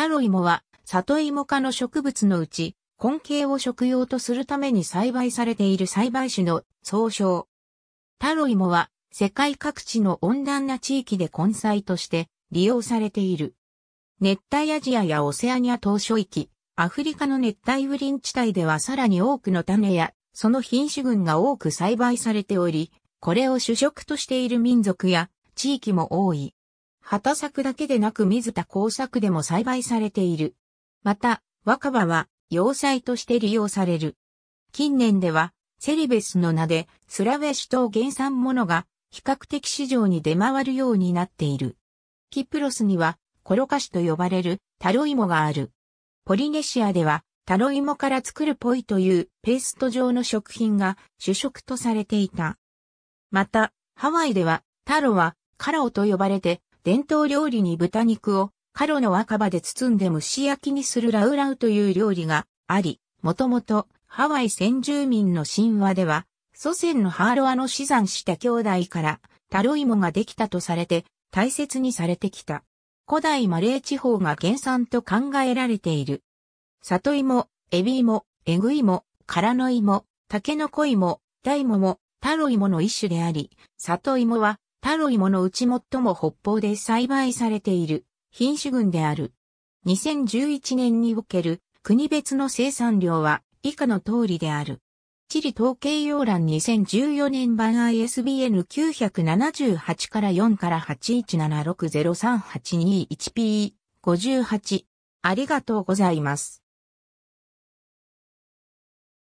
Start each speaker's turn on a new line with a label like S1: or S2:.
S1: タロイモは、里芋科の植物のうち、根茎を食用とするために栽培されている栽培種の総称。タロイモは、世界各地の温暖な地域で根菜として利用されている。熱帯アジアやオセアニア島諸域、アフリカの熱帯雨林地帯ではさらに多くの種や、その品種群が多く栽培されており、これを主食としている民族や地域も多い。畑作だけでなく水田耕作でも栽培されている。また、若葉は要塞として利用される。近年では、セリベスの名でスラウェシ島原産ものが比較的市場に出回るようになっている。キプロスにはコロカシと呼ばれるタロイモがある。ポリネシアではタロイモから作るポイというペースト状の食品が主食とされていた。また、ハワイではタロはカラオと呼ばれて伝統料理に豚肉をカロの若葉で包んで蒸し焼きにするラウラウという料理があり、もともとハワイ先住民の神話では、祖先のハーロアの死産した兄弟からタロイモができたとされて大切にされてきた。古代マレー地方が原産と考えられている。里芋、エビ芋、エグ芋、殻の芋、タケノコ芋、ダイモも、タロイモの一種であり、里芋はタロイモのうち最も北方で栽培されている品種群である。2011年における国別の生産量は以下の通りである。地理統計要欄2014年版 ISBN 978から4から81760382 1P58。ありがとうございます。